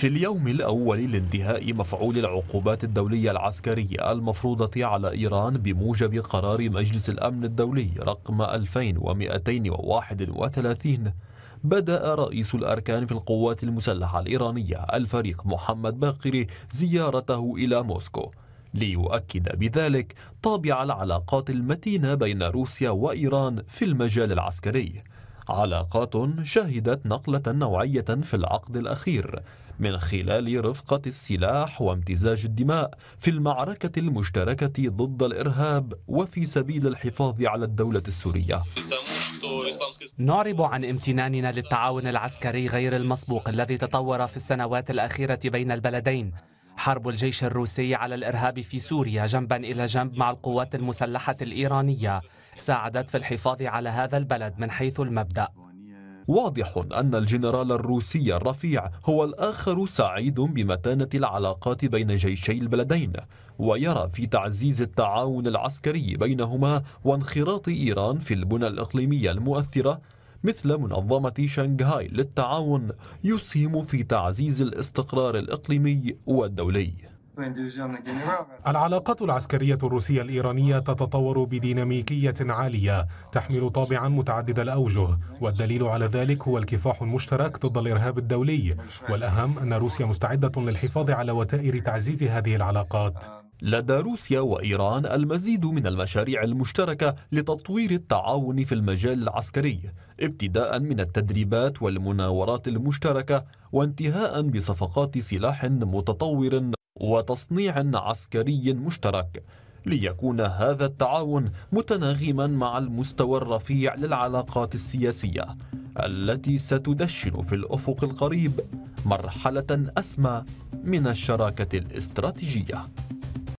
في اليوم الأول لانتهاء مفعول العقوبات الدولية العسكرية المفروضة على إيران بموجب قرار مجلس الأمن الدولي رقم 2231 بدأ رئيس الأركان في القوات المسلحة الإيرانية الفريق محمد باقري زيارته إلى موسكو ليؤكد بذلك طابع العلاقات المتينة بين روسيا وإيران في المجال العسكري علاقات شهدت نقلة نوعية في العقد الأخير من خلال رفقة السلاح وامتزاج الدماء في المعركة المشتركة ضد الإرهاب وفي سبيل الحفاظ على الدولة السورية نعرب عن امتناننا للتعاون العسكري غير المسبوق الذي تطور في السنوات الأخيرة بين البلدين حرب الجيش الروسي على الإرهاب في سوريا جنبا إلى جنب مع القوات المسلحة الإيرانية ساعدت في الحفاظ على هذا البلد من حيث المبدأ واضح أن الجنرال الروسي الرفيع هو الآخر سعيد بمتانة العلاقات بين جيشي البلدين ويرى في تعزيز التعاون العسكري بينهما وانخراط إيران في البنى الإقليمية المؤثرة مثل منظمة شنغهاي للتعاون يسهم في تعزيز الاستقرار الإقليمي والدولي العلاقات العسكرية الروسية الإيرانية تتطور بديناميكية عالية تحمل طابعا متعدد الأوجه والدليل على ذلك هو الكفاح المشترك ضد الإرهاب الدولي والأهم أن روسيا مستعدة للحفاظ على وتائر تعزيز هذه العلاقات لدى روسيا وإيران المزيد من المشاريع المشتركة لتطوير التعاون في المجال العسكري ابتداء من التدريبات والمناورات المشتركة وانتهاء بصفقات سلاح متطور وتصنيع عسكري مشترك ليكون هذا التعاون متناغما مع المستوى الرفيع للعلاقات السياسية التي ستدشن في الأفق القريب مرحلة أسمى من الشراكة الاستراتيجية